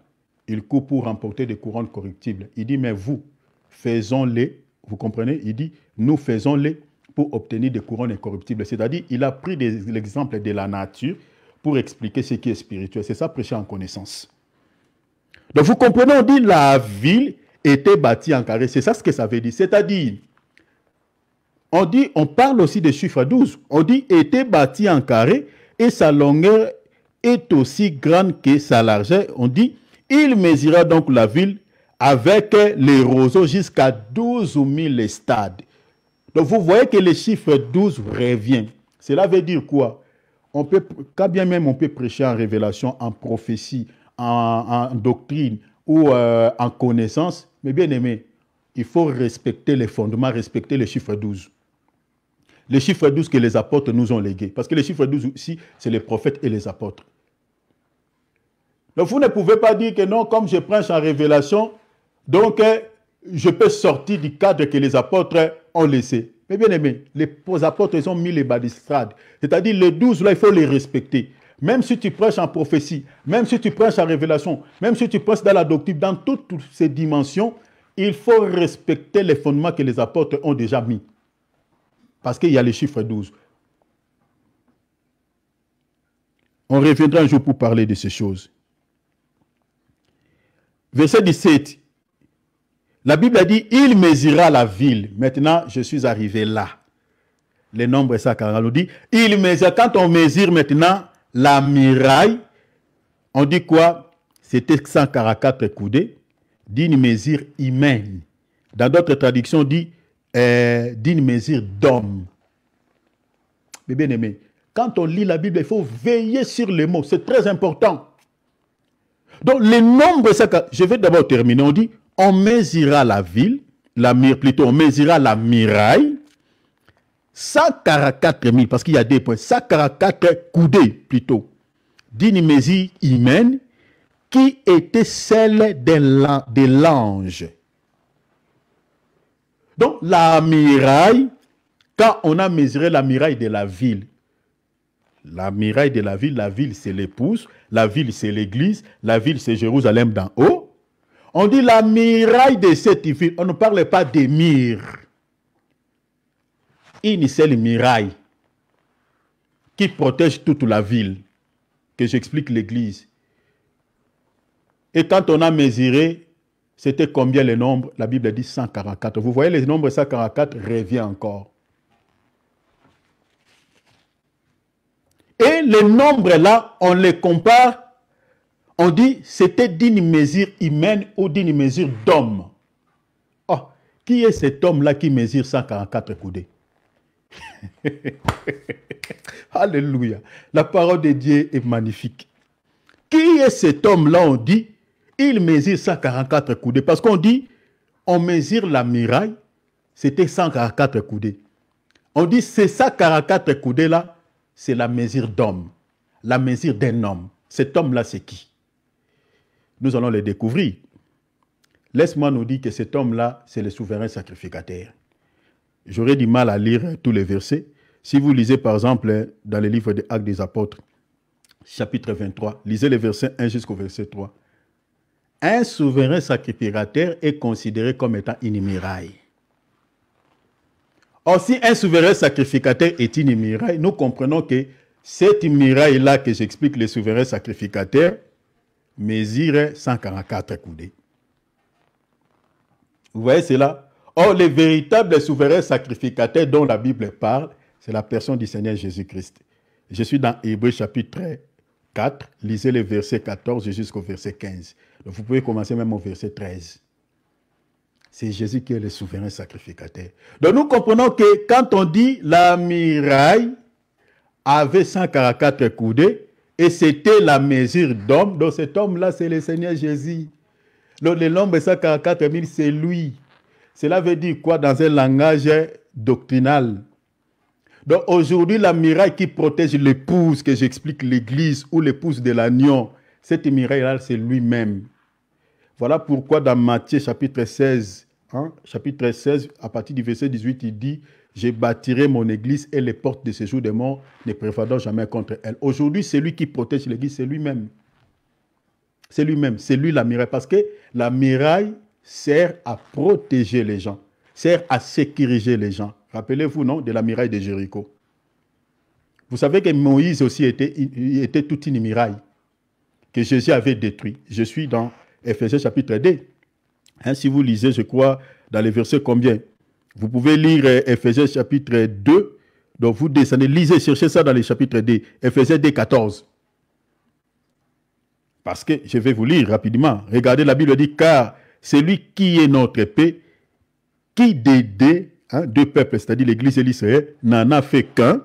ils courent pour remporter des couronnes corruptibles. Il dit, mais vous, faisons-les, vous comprenez Il dit, nous faisons-les pour obtenir des couronnes incorruptibles. C'est-à-dire, il a pris l'exemple de la nature pour expliquer ce qui est spirituel. C'est ça, prêcher en connaissance. Donc vous comprenez, on dit la ville était bâtie en carré. C'est ça ce que ça veut dire. C'est-à-dire, on dit, on parle aussi des chiffres 12. On dit était bâtie en carré et sa longueur est aussi grande que sa largeur. On dit, il mesura donc la ville avec les roseaux jusqu'à 12 000 stades. Donc vous voyez que le chiffre 12 revient. Cela veut dire quoi on peut, Quand bien même on peut prêcher en révélation, en prophétie, en, doctrine ou euh, en connaissance, mais bien aimé, il faut respecter les fondements, respecter les chiffres 12. Les chiffres 12 que les apôtres nous ont légués. Parce que les chiffres 12 aussi, c'est les prophètes et les apôtres. Donc vous ne pouvez pas dire que non, comme je prêche en révélation, donc euh, je peux sortir du cadre que les apôtres ont laissé. Mais bien aimé, les apôtres, ils ont mis les balustrades. C'est-à-dire, les 12, là, il faut les respecter. Même si tu prêches en prophétie, même si tu prêches en révélation, même si tu prêches dans la doctrine, dans toutes, ces dimensions, il faut respecter les fondements que les apôtres ont déjà mis. Parce qu'il y a les chiffres 12. On reviendra un jour pour parler de ces choses. Verset 17. La Bible a dit, il mesura la ville. Maintenant, je suis arrivé là. Le nombre ça, ça, on dit, il mesure, quand on mesure maintenant, la miraille, on dit quoi C'était 144 coudées d'une mesure humaine. Dans d'autres traductions, on dit euh, d'une mesure d'homme. Mais bien aimé, quand on lit la Bible, il faut veiller sur les mots. C'est très important. Donc, les nombres, je vais d'abord terminer. On dit, on mesura la ville, la plutôt, on mesura la miraille. 144 000, parce qu'il y a des points, 144 coudées plutôt, d'inimésie humaine qui était celle de l'ange. Donc la miraille, quand on a mesuré la miraille de la ville, la miraille de la ville, la ville c'est l'épouse, la ville c'est l'église, la ville c'est Jérusalem d'en haut. On dit la miraille de cette ville, on ne parle pas des mires une seule miraille qui protège toute la ville, que j'explique l'Église. Et quand on a mesuré, c'était combien le nombre La Bible dit 144. Vous voyez, les nombres 144 revient encore. Et les nombre là, on les compare, on dit c'était d'une mesure humaine ou d'une mesure d'homme. Oh, qui est cet homme là qui mesure 144 coudées <laughs> Alléluia. La parole de Dieu est magnifique. Qui est cet homme-là, on dit Il mesure 144 coudées. Parce qu'on dit, on mesure la miraille, c'était 144 coudées. On dit, ces 144 coudées-là, c'est la mesure d'homme, la mesure d'un homme. Cet homme-là, c'est qui Nous allons le découvrir. Laisse-moi nous dire que cet homme-là, c'est le souverain sacrificateur. J'aurais du mal à lire tous les versets. Si vous lisez par exemple dans le livre des Actes des Apôtres, chapitre 23, lisez les versets 1 jusqu'au verset 3. Un souverain sacrificateur est considéré comme étant une miraille. Or, si un souverain sacrificateur est une miraille, nous comprenons que cette miraille-là que j'explique, le souverain sacrificateur, mesure 144 coudées. Vous voyez cela Or, les véritables souverain sacrificateur dont la Bible parle, c'est la personne du Seigneur Jésus-Christ. Je suis dans Hébreu chapitre 4, lisez le verset 14 jusqu'au verset 15. vous pouvez commencer même au verset 13. C'est Jésus qui est le souverain sacrificateur. Donc nous comprenons que quand on dit la miraille avait 144 coudées et c'était la mesure d'homme, donc cet homme-là, c'est le Seigneur Jésus. Donc le nombre 144 000, c'est lui. Cela veut dire quoi dans un langage doctrinal Donc aujourd'hui, la miraille qui protège l'épouse, que j'explique l'église ou l'épouse de l'agneau, cette miraille-là, c'est lui-même. Voilà pourquoi dans Matthieu chapitre 16, hein, chapitre 16, à partir du verset 18, il dit je bâtirai mon église et les portes de séjour des morts mort ne prévaudront jamais contre elle. Aujourd'hui, c'est lui qui protège l'église, c'est lui-même. C'est lui-même, c'est lui la miraille. Parce que la miraille, sert à protéger les gens, sert à sécuriser les gens. Rappelez-vous, non, de la miraille de Jéricho. Vous savez que Moïse aussi était, était toute une miraille que Jésus avait détruite. Je suis dans Ephésiens chapitre 2. Hein, si vous lisez, je crois, dans les versets combien Vous pouvez lire euh, Ephésiens chapitre 2. Donc vous descendez, lisez, cherchez ça dans les chapitres 2. Ephésiens 2, 14. Parce que je vais vous lire rapidement. Regardez, la Bible dit Car celui qui est notre paix, qui d'aider hein, deux peuples, c'est-à-dire l'Église et l'Israël, n'en a fait qu'un,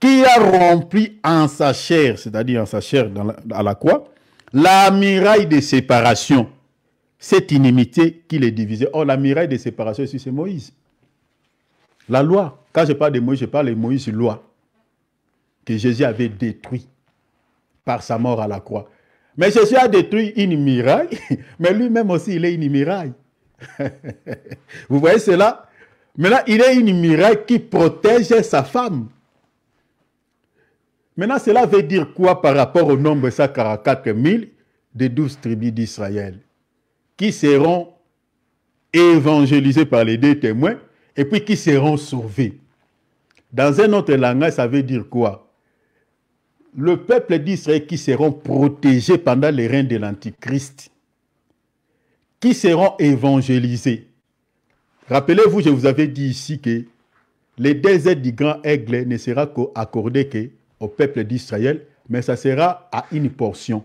qui a rempli en sa chair, c'est-à-dire en sa chair à la croix, la miraille de séparation, cette inimité qui les divisait. Or, la miraille des séparations, c'est Moïse. La loi. Quand je parle de Moïse, je parle de Moïse loi que Jésus avait détruit par sa mort à la croix. Mais Jésus a détruit une miraille, <laughs> mais lui-même aussi, il est une miraille. <laughs> Vous voyez cela Maintenant, il est une miraille qui protège sa femme. Maintenant, cela veut dire quoi par rapport au nombre 144 000 des douze tribus d'Israël qui seront évangélisés par les deux témoins et puis qui seront sauvés Dans un autre langage, ça veut dire quoi le peuple d'Israël qui seront protégés pendant les règne de l'Antichrist, qui seront évangélisés. Rappelez-vous, je vous avais dit ici que les désert du grand aigle ne sera accordé au peuple d'Israël, mais ça sera à une portion.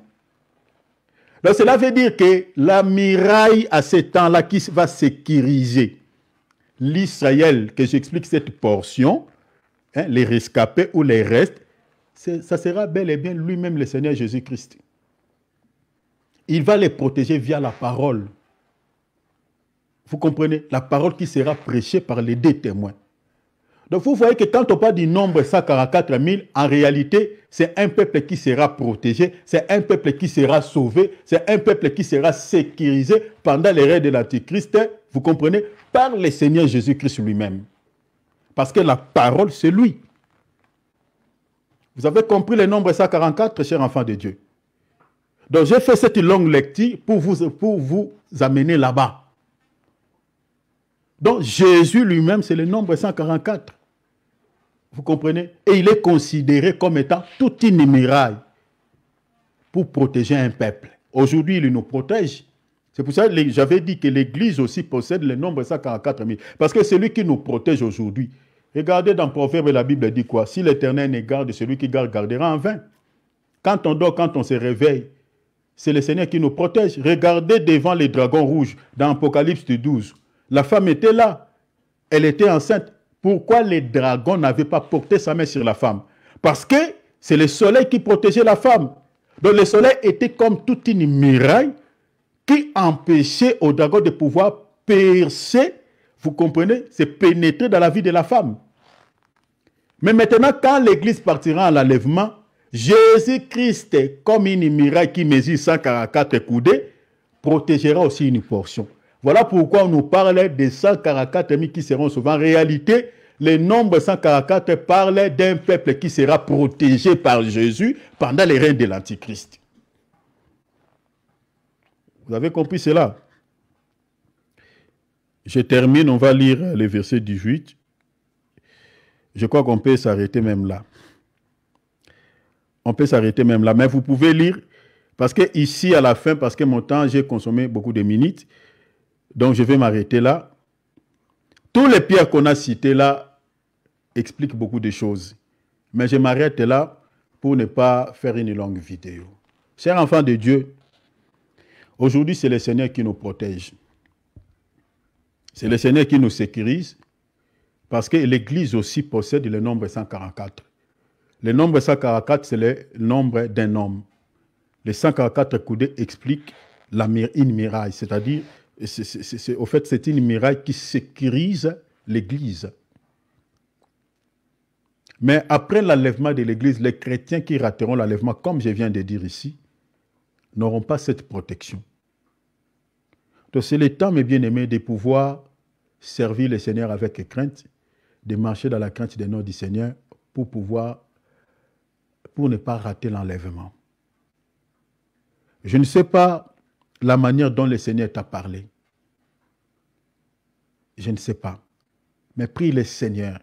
cela veut dire que la miraille à ce temps-là qui va sécuriser l'Israël, que j'explique cette portion, hein, les rescapés ou les restes, ça sera bel et bien lui-même le Seigneur Jésus-Christ. Il va les protéger via la parole. Vous comprenez La parole qui sera prêchée par les deux témoins. Donc vous voyez que quand on parle du nombre 144 000, en réalité, c'est un peuple qui sera protégé, c'est un peuple qui sera sauvé, c'est un peuple qui sera sécurisé pendant les règles de l'Antichrist, vous comprenez, par le Seigneur Jésus-Christ lui-même. Parce que la parole, c'est lui. Vous avez compris le nombre 144, chers enfants de Dieu. Donc j'ai fait cette longue lecture pour vous, pour vous amener là-bas. Donc Jésus lui-même, c'est le nombre 144. Vous comprenez Et il est considéré comme étant tout une pour protéger un peuple. Aujourd'hui, il nous protège. C'est pour ça que j'avais dit que l'Église aussi possède le nombre 144 000. Parce que c'est lui qui nous protège aujourd'hui. Regardez dans Proverbe, la Bible dit quoi Si l'Éternel ne garde, celui qui garde gardera en vain. Quand on dort, quand on se réveille, c'est le Seigneur qui nous protège. Regardez devant les dragons rouges dans Apocalypse 12. La femme était là. Elle était enceinte. Pourquoi les dragons n'avaient pas porté sa main sur la femme Parce que c'est le soleil qui protégeait la femme. Donc le soleil était comme toute une muraille qui empêchait aux dragons de pouvoir percer vous comprenez C'est pénétrer dans la vie de la femme. Mais maintenant, quand l'Église partira à l'enlèvement, Jésus-Christ, comme une miracle qui mesure 144 coudées, protégera aussi une portion. Voilà pourquoi on nous parle des 144 000 qui seront souvent. En réalité, le nombre 144 parle d'un peuple qui sera protégé par Jésus pendant les règne de l'Antichrist. Vous avez compris cela je termine, on va lire le verset 18. Je crois qu'on peut s'arrêter même là. On peut s'arrêter même là. Mais vous pouvez lire, parce que ici à la fin, parce que mon temps, j'ai consommé beaucoup de minutes. Donc je vais m'arrêter là. Tous les pierres qu'on a citées là expliquent beaucoup de choses. Mais je m'arrête là pour ne pas faire une longue vidéo. Chers enfants de Dieu, aujourd'hui c'est le Seigneur qui nous protège. C'est le Seigneur qui nous sécurise parce que l'Église aussi possède le nombre 144. Le nombre 144, c'est le nombre d'un homme. Les 144 coudées explique la, une miraille, c'est-à-dire, au fait, c'est une miraille qui sécurise l'Église. Mais après l'enlèvement de l'Église, les chrétiens qui rateront l'enlèvement, comme je viens de dire ici, n'auront pas cette protection. Donc c'est le temps, mes bien-aimés, de pouvoir servir le Seigneur avec crainte, de marcher dans la crainte des noms du Seigneur pour pouvoir, pour ne pas rater l'enlèvement. Je ne sais pas la manière dont le Seigneur t'a parlé. Je ne sais pas. Mais prie le Seigneur,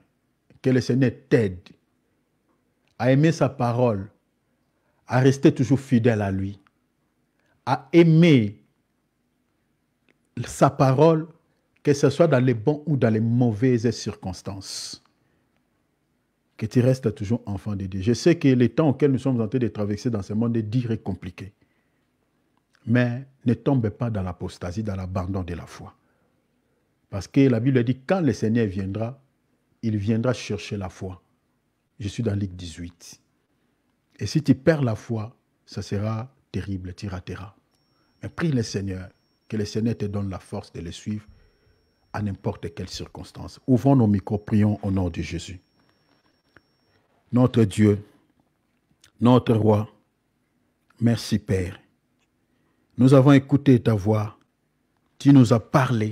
que le Seigneur t'aide à aimer sa parole, à rester toujours fidèle à lui, à aimer sa parole, que ce soit dans les bons ou dans les mauvaises circonstances. Que tu restes toujours enfant de Dieu. Je sais que les temps auquel nous sommes en train de traverser dans ce monde est dur et compliqué. Mais ne tombe pas dans l'apostasie, dans l'abandon de la foi. Parce que la Bible dit, quand le Seigneur viendra, il viendra chercher la foi. Je suis dans Ligue 18. Et si tu perds la foi, ça sera terrible, tu rateras. Mais prie le Seigneur que le Seigneur te donne la force de les suivre à n'importe quelle circonstance. Ouvrons nos micros, prions au nom de Jésus. Notre Dieu, notre Roi, merci Père. Nous avons écouté ta voix. Tu nous as parlé.